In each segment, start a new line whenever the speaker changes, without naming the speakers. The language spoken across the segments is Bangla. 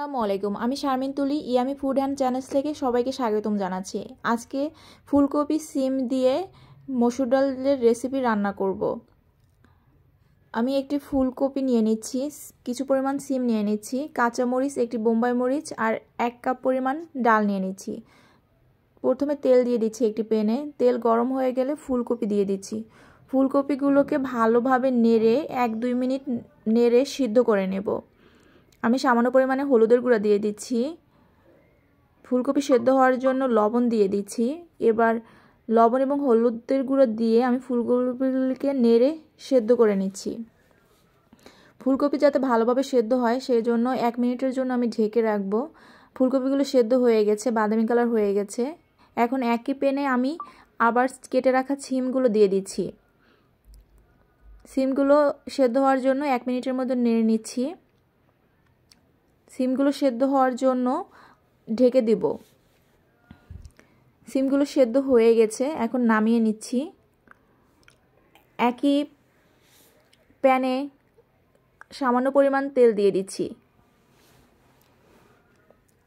আসসালামু আলাইকুম আমি শারমিন তুলি ইয়ামি ফুড অ্যান্ড চ্যানেলস থেকে সবাইকে স্বাগতম জানাচ্ছি আজকে ফুলকপি সিম দিয়ে মসুর ডালের রেসিপি রান্না করব। আমি একটি ফুলকপি নিয়ে নিচ্ছি কিছু পরিমাণ সিম নিয়ে নিচ্ছি কাঁচামরিচ একটি বোম্বাই মরিচ আর এক কাপ পরিমাণ ডাল নিয়ে নিচ্ছি প্রথমে তেল দিয়ে দিচ্ছি একটি প্যানে তেল গরম হয়ে গেলে ফুলকপি দিয়ে দিচ্ছি ফুলকপিগুলোকে ভালোভাবে নেড়ে এক দুই মিনিট নেড়ে সিদ্ধ করে নেবো আমি সামান্য পরিমাণে হলুদের গুঁড়া দিয়ে দিচ্ছি ফুলকপি সেদ্ধ হওয়ার জন্য লবণ দিয়ে দিচ্ছি এবার লবণ এবং হলুদের গুঁড়ো দিয়ে আমি ফুলকপিগুলিকে নেড়ে সেদ্ধ করে নিচ্ছি ফুলকপি যাতে ভালোভাবে সেদ্ধ হয় সেই জন্য এক মিনিটের জন্য আমি ঢেকে রাখবো ফুলকপিগুলো সেদ্ধ হয়ে গেছে বাদামি কালার হয়ে গেছে এখন একই পেনে আমি আবার কেটে রাখা ছিমগুলো দিয়ে দিচ্ছি সিমগুলো সেদ্ধ হওয়ার জন্য এক মিনিটের মধ্যে নেড়ে নিচ্ছি সিমগুলো সেদ্ধ হওয়ার জন্য ঢেকে দিব সিমগুলো সেদ্ধ হয়ে গেছে এখন নামিয়ে নিচ্ছি একই প্যানে সামান্য পরিমাণ তেল দিয়ে দিচ্ছি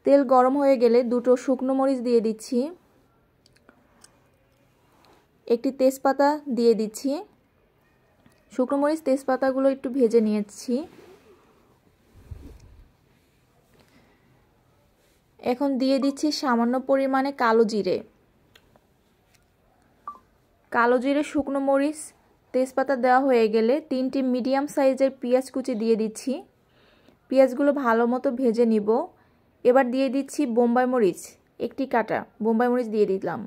তেল গরম হয়ে গেলে দুটো শুকনো মরিচ দিয়ে দিচ্ছি একটি তেজপাতা দিয়ে দিচ্ছি শুকনো মরিচ তেজপাতাগুলো একটু ভেজে নিয়েছি এখন দিয়ে দিচ্ছি সামান্য পরিমাণে কালো জিরে কালো জিরে শুকনো মরিচ তেজপাতা দেওয়া হয়ে গেলে তিনটি মিডিয়াম সাইজের পেঁয়াজ কুচি দিয়ে দিচ্ছি পেঁয়াজগুলো ভালো মতো ভেজে নিব এবার দিয়ে দিচ্ছি বোম্বাই মরিচ একটি কাটা বোম্বাই মরিচ দিয়ে দিলাম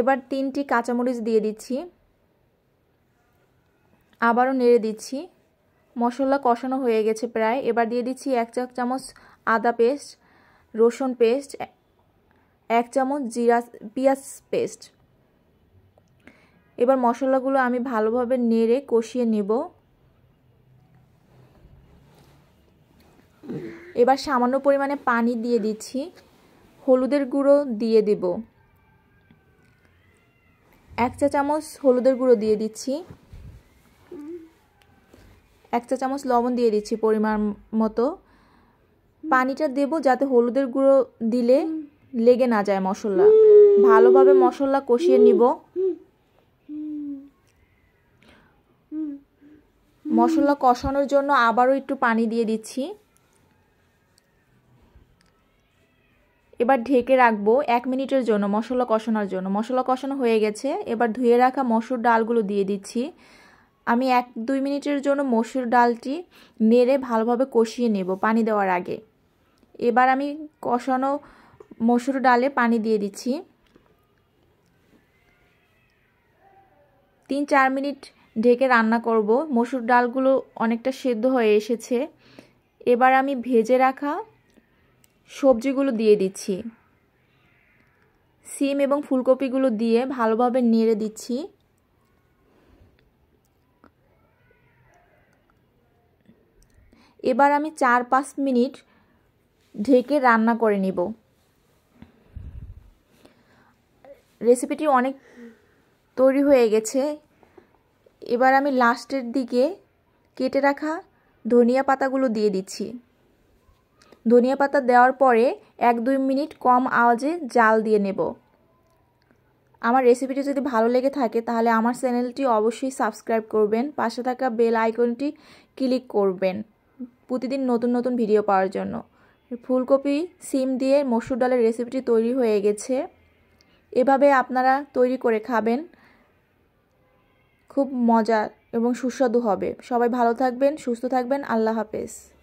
এবার তিনটি কাঁচামরিচ দিয়ে দিচ্ছি আবারও নেড়ে দিচ্ছি মশলা কষানো হয়ে গেছে প্রায় এবার দিয়ে দিচ্ছি এক চামচ আদা পেস্ট রসুন পেস্ট এক চামচ জিরা পিঁয়াজ পেস্ট এবার মশলাগুলো আমি ভালোভাবে নেড়ে কষিয়ে নেব এবার সামান্য পরিমাণে পানি দিয়ে দিচ্ছি হলুদের গুঁড়ো দিয়ে দেব এক চা চামচ হলুদের গুঁড়ো দিয়ে দিচ্ছি এক চা চামচ লবণ দিয়ে দিচ্ছি পরিমাণ মতো পানিটা দেব যাতে হলুদের গুঁড়ো দিলে লেগে না যায় মশলা ভালোভাবে মশলা কষিয়ে নিব মশলা কষানোর জন্য আবারও একটু পানি দিয়ে দিচ্ছি এবার ঢেকে রাখবো এক মিনিটের জন্য মশলা কষানোর জন্য মশলা কষানো হয়ে গেছে এবার ধুয়ে রাখা মসুর ডালগুলো দিয়ে দিচ্ছি আমি এক দুই মিনিটের জন্য মসুর ডালটি নেড়ে ভালোভাবে কষিয়ে নেব পানি দেওয়ার আগে এবার আমি কষানো মসুর ডালে পানি দিয়ে দিচ্ছি তিন চার মিনিট ঢেকে রান্না করব মসুর ডালগুলো অনেকটা সেদ্ধ হয়ে এসেছে এবার আমি ভেজে রাখা সবজিগুলো দিয়ে দিচ্ছি সিম এবং ফুলকপিগুলো দিয়ে ভালোভাবে নেড়ে দিচ্ছি এবার আমি চার পাঁচ মিনিট ঢেকে রান্না করে নিব রেসিপিটি অনেক তৈরি হয়ে গেছে এবার আমি লাস্টের দিকে কেটে রাখা ধনিয়া পাতাগুলো দিয়ে দিচ্ছি ধনিয়া পাতা দেওয়ার পরে এক দুই মিনিট কম আওয়াজে জাল দিয়ে নেব আমার রেসিপিটি যদি ভালো লেগে থাকে তাহলে আমার চ্যানেলটি অবশ্যই সাবস্ক্রাইব করবেন পাশে থাকা বেল আইকনটি ক্লিক করবেন প্রতিদিন নতুন নতুন ভিডিও পাওয়ার জন্য ফুলকপি সিম দিয়ে মসুর ডালের রেসিপিটি তৈরি হয়ে গেছে এভাবে আপনারা তৈরি করে খাবেন খুব মজা এবং সুস্বাদু হবে সবাই ভালো থাকবেন সুস্থ থাকবেন আল্লাহ হাফেজ